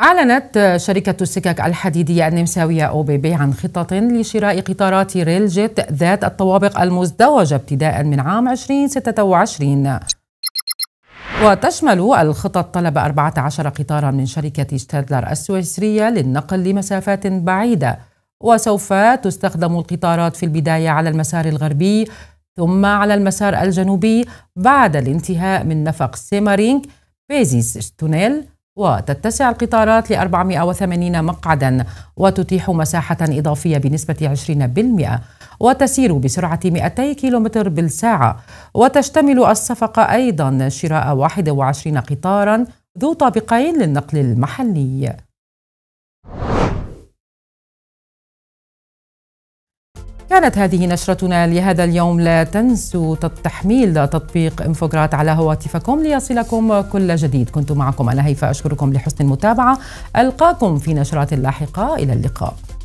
أعلنت شركة السكك الحديدية النمساوية أو بي بي عن خطط لشراء قطارات ريل جيت ذات الطوابق المزدوجة ابتداء من عام 2026 وتشمل الخطط طلب 14 قطارا من شركة شتادلر السويسرية للنقل لمسافات بعيدة وسوف تستخدم القطارات في البداية على المسار الغربي ثم على المسار الجنوبي بعد الانتهاء من نفق سيمارينك بيزيس تونيل وتتسع القطارات ل 480 مقعدا وتتيح مساحة إضافية بنسبة 20% وتسير بسرعة 200 كيلومتر بالساعة وتشتمل الصفقة أيضا شراء 21 قطارا ذو طابقين للنقل المحلي كانت هذه نشرتنا لهذا اليوم لا تنسوا تحميل تطبيق انفوجرات على هواتفكم ليصلكم كل جديد كنت معكم أنا هيفاء أشكركم لحسن المتابعة ألقاكم في نشرات لاحقة إلى اللقاء